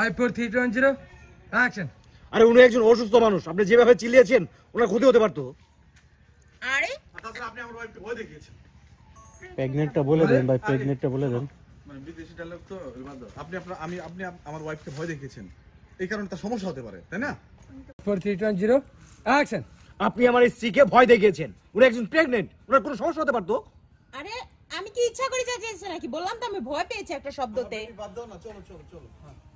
five four three two zero action আরে উনি একজন অসুস্থ মানুষ আপনি যেভাবে চিলিয়েছেন ওনার ক্ষতি হতে পারতো আরে আচ্ছা, আপনি আমার ওয়াইফকে ভয় দেখিয়েছেন প্রেগনেন্টটা বলে দেন ভাই প্রেগনেন্টটা বলে দেন মানে বিদেশি ডায়লগ তো আপনি আপনার আমি আপনি আমার ওয়াইফকে ভয় দেখিয়েছেন এই কারণে তার সমস্যা হতে পারে তাই না four three two zero action আপনি আমার স্ত্রীকে ভয় দেখিয়েছেন উনি একজন প্রেগনেন্ট ওনার কোনো সমস্যা হতে পারতো আরে আমি কি ইচ্ছা করে যা নাকি বললাম তো আমি ভয় পেয়েছি একটা শব্দতে বাদ দাও না চলো চলো চলো হ্যাঁ